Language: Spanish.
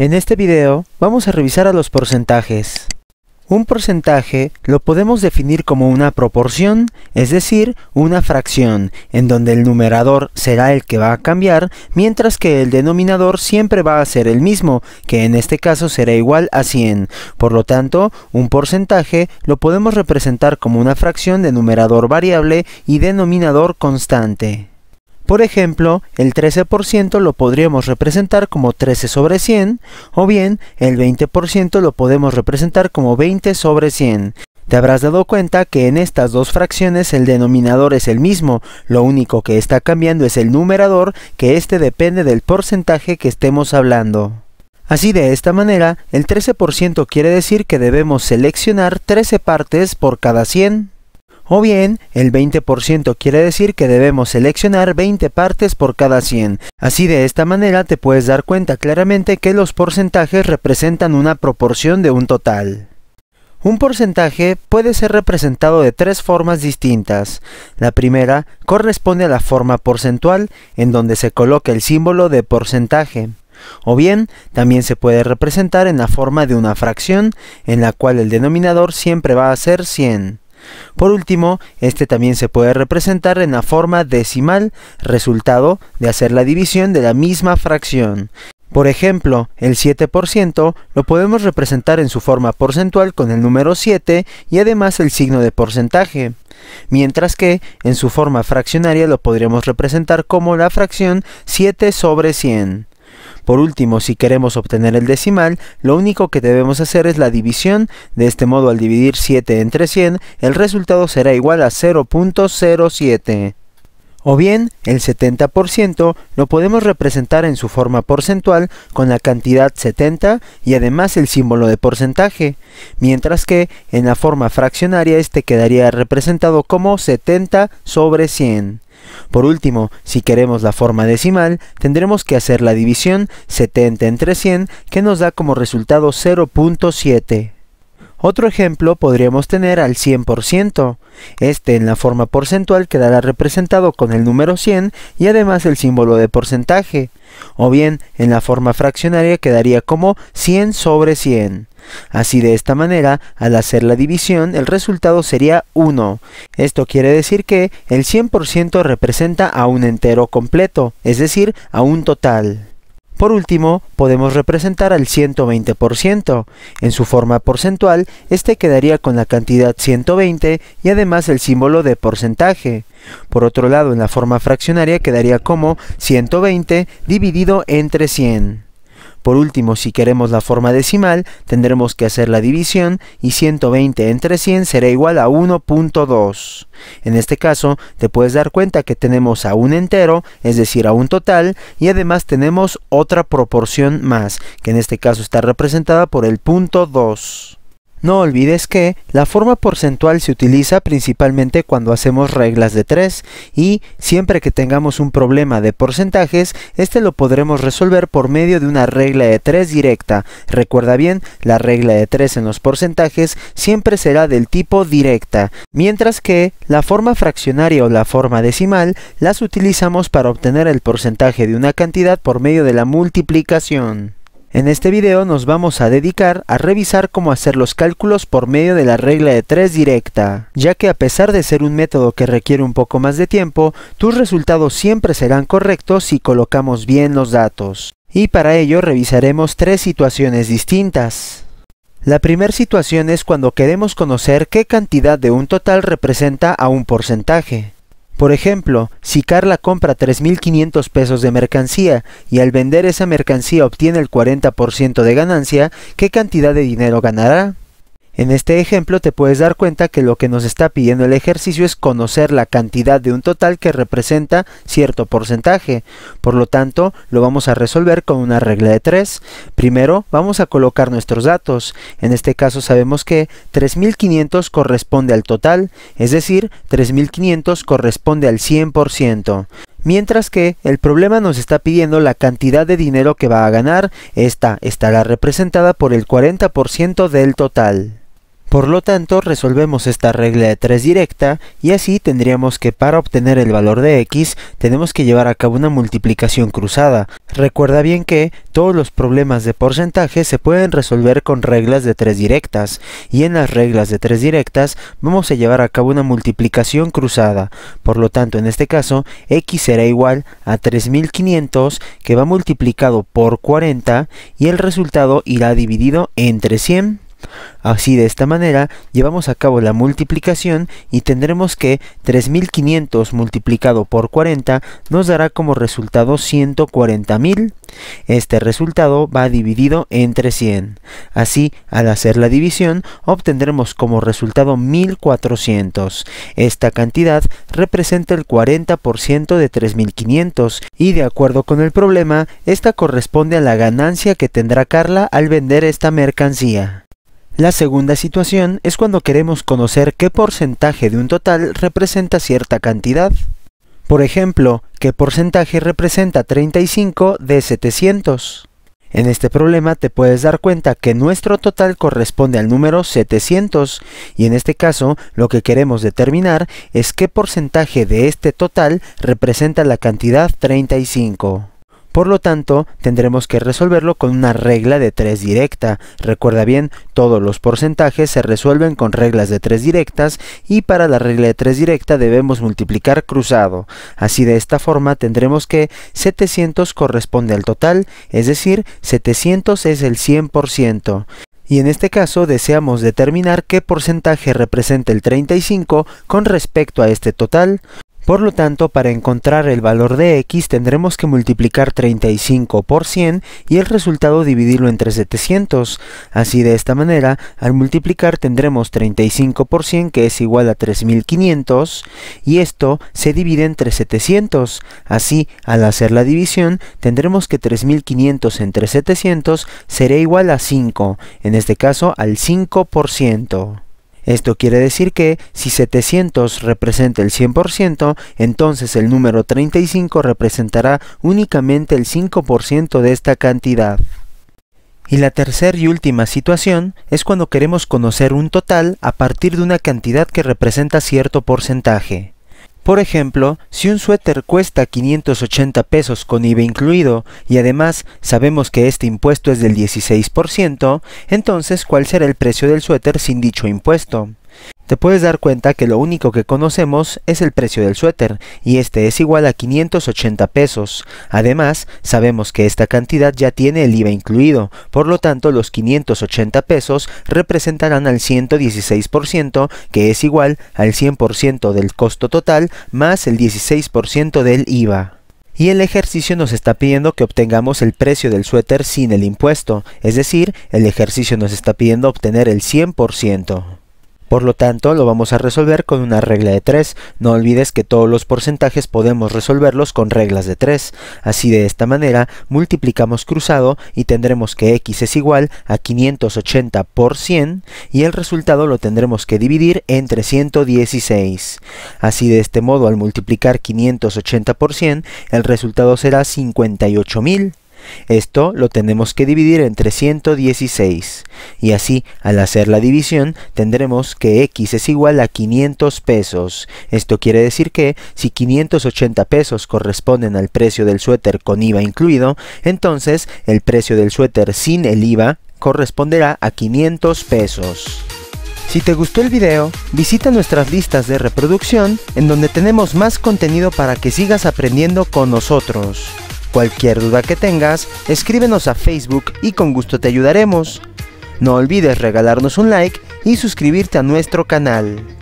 En este video vamos a revisar a los porcentajes. Un porcentaje lo podemos definir como una proporción, es decir, una fracción, en donde el numerador será el que va a cambiar, mientras que el denominador siempre va a ser el mismo, que en este caso será igual a 100. Por lo tanto, un porcentaje lo podemos representar como una fracción de numerador variable y denominador constante. Por ejemplo, el 13% lo podríamos representar como 13 sobre 100 o bien el 20% lo podemos representar como 20 sobre 100. Te habrás dado cuenta que en estas dos fracciones el denominador es el mismo, lo único que está cambiando es el numerador, que este depende del porcentaje que estemos hablando. Así de esta manera, el 13% quiere decir que debemos seleccionar 13 partes por cada 100. O bien, el 20% quiere decir que debemos seleccionar 20 partes por cada 100. Así de esta manera te puedes dar cuenta claramente que los porcentajes representan una proporción de un total. Un porcentaje puede ser representado de tres formas distintas. La primera corresponde a la forma porcentual, en donde se coloca el símbolo de porcentaje. O bien, también se puede representar en la forma de una fracción, en la cual el denominador siempre va a ser 100. Por último, este también se puede representar en la forma decimal, resultado de hacer la división de la misma fracción. Por ejemplo, el 7% lo podemos representar en su forma porcentual con el número 7 y además el signo de porcentaje, mientras que en su forma fraccionaria lo podríamos representar como la fracción 7 sobre 100. Por último, si queremos obtener el decimal, lo único que debemos hacer es la división, de este modo al dividir 7 entre 100, el resultado será igual a 0.07 o bien el 70% lo podemos representar en su forma porcentual con la cantidad 70 y además el símbolo de porcentaje, mientras que en la forma fraccionaria este quedaría representado como 70 sobre 100. Por último, si queremos la forma decimal, tendremos que hacer la división 70 entre 100 que nos da como resultado 0.7. Otro ejemplo podríamos tener al 100%. Este en la forma porcentual quedará representado con el número 100 y además el símbolo de porcentaje. O bien, en la forma fraccionaria quedaría como 100 sobre 100. Así de esta manera, al hacer la división, el resultado sería 1. Esto quiere decir que el 100% representa a un entero completo, es decir, a un total. Por último, podemos representar al 120%. En su forma porcentual, este quedaría con la cantidad 120 y además el símbolo de porcentaje. Por otro lado, en la forma fraccionaria quedaría como 120 dividido entre 100. Por último, si queremos la forma decimal, tendremos que hacer la división y 120 entre 100 será igual a 1.2. En este caso, te puedes dar cuenta que tenemos a un entero, es decir, a un total, y además tenemos otra proporción más, que en este caso está representada por el punto 2. No olvides que la forma porcentual se utiliza principalmente cuando hacemos reglas de 3 y siempre que tengamos un problema de porcentajes, este lo podremos resolver por medio de una regla de 3 directa. Recuerda bien, la regla de 3 en los porcentajes siempre será del tipo directa, mientras que la forma fraccionaria o la forma decimal las utilizamos para obtener el porcentaje de una cantidad por medio de la multiplicación. En este video nos vamos a dedicar a revisar cómo hacer los cálculos por medio de la regla de 3 directa, ya que a pesar de ser un método que requiere un poco más de tiempo, tus resultados siempre serán correctos si colocamos bien los datos. Y para ello revisaremos tres situaciones distintas. La primera situación es cuando queremos conocer qué cantidad de un total representa a un porcentaje. Por ejemplo, si Carla compra 3.500 pesos de mercancía y al vender esa mercancía obtiene el 40% de ganancia, ¿qué cantidad de dinero ganará? En este ejemplo te puedes dar cuenta que lo que nos está pidiendo el ejercicio es conocer la cantidad de un total que representa cierto porcentaje. Por lo tanto, lo vamos a resolver con una regla de 3. Primero, vamos a colocar nuestros datos. En este caso sabemos que 3500 corresponde al total, es decir, 3500 corresponde al 100% mientras que el problema nos está pidiendo la cantidad de dinero que va a ganar, esta estará representada por el 40% del total. Por lo tanto, resolvemos esta regla de 3 directa y así tendríamos que para obtener el valor de x tenemos que llevar a cabo una multiplicación cruzada. Recuerda bien que todos los problemas de porcentaje se pueden resolver con reglas de 3 directas y en las reglas de 3 directas vamos a llevar a cabo una multiplicación cruzada. Por lo tanto, en este caso, x será igual a 3500 que va multiplicado por 40 y el resultado irá dividido entre 100 Así de esta manera llevamos a cabo la multiplicación y tendremos que 3500 multiplicado por 40 nos dará como resultado 140.000. Este resultado va dividido entre 100. Así, al hacer la división, obtendremos como resultado 1400. Esta cantidad representa el 40% de 3500 y de acuerdo con el problema, esta corresponde a la ganancia que tendrá Carla al vender esta mercancía. La segunda situación es cuando queremos conocer qué porcentaje de un total representa cierta cantidad. Por ejemplo, qué porcentaje representa 35 de 700. En este problema te puedes dar cuenta que nuestro total corresponde al número 700 y en este caso lo que queremos determinar es qué porcentaje de este total representa la cantidad 35. Por lo tanto, tendremos que resolverlo con una regla de 3 directa. Recuerda bien, todos los porcentajes se resuelven con reglas de 3 directas y para la regla de 3 directa debemos multiplicar cruzado. Así de esta forma tendremos que 700 corresponde al total, es decir, 700 es el 100% y en este caso deseamos determinar qué porcentaje representa el 35 con respecto a este total. Por lo tanto, para encontrar el valor de x tendremos que multiplicar 35 por 100 y el resultado dividirlo entre 700. Así de esta manera, al multiplicar tendremos 35 por 100 que es igual a 3500 y esto se divide entre 700. Así, al hacer la división, tendremos que 3500 entre 700 será igual a 5, en este caso al 5%. Esto quiere decir que si 700 representa el 100%, entonces el número 35 representará únicamente el 5% de esta cantidad. Y la tercera y última situación es cuando queremos conocer un total a partir de una cantidad que representa cierto porcentaje. Por ejemplo, si un suéter cuesta 580 pesos con IVA incluido y además sabemos que este impuesto es del 16%, entonces ¿cuál será el precio del suéter sin dicho impuesto? Te puedes dar cuenta que lo único que conocemos es el precio del suéter, y este es igual a 580 pesos. Además, sabemos que esta cantidad ya tiene el IVA incluido, por lo tanto los 580 pesos representarán al 116%, que es igual al 100% del costo total más el 16% del IVA y el ejercicio nos está pidiendo que obtengamos el precio del suéter sin el impuesto, es decir, el ejercicio nos está pidiendo obtener el 100%. Por lo tanto, lo vamos a resolver con una regla de 3. No olvides que todos los porcentajes podemos resolverlos con reglas de 3. Así de esta manera, multiplicamos cruzado y tendremos que x es igual a 580 por 100 y el resultado lo tendremos que dividir entre 116. Así de este modo, al multiplicar 580 por 100, el resultado será 58.000. Esto lo tenemos que dividir entre 116 y así al hacer la división tendremos que x es igual a 500 pesos. Esto quiere decir que si 580 pesos corresponden al precio del suéter con IVA incluido, entonces el precio del suéter sin el IVA corresponderá a 500 pesos. Si te gustó el video, visita nuestras listas de reproducción en donde tenemos más contenido para que sigas aprendiendo con nosotros. Cualquier duda que tengas, escríbenos a Facebook y con gusto te ayudaremos. No olvides regalarnos un like y suscribirte a nuestro canal.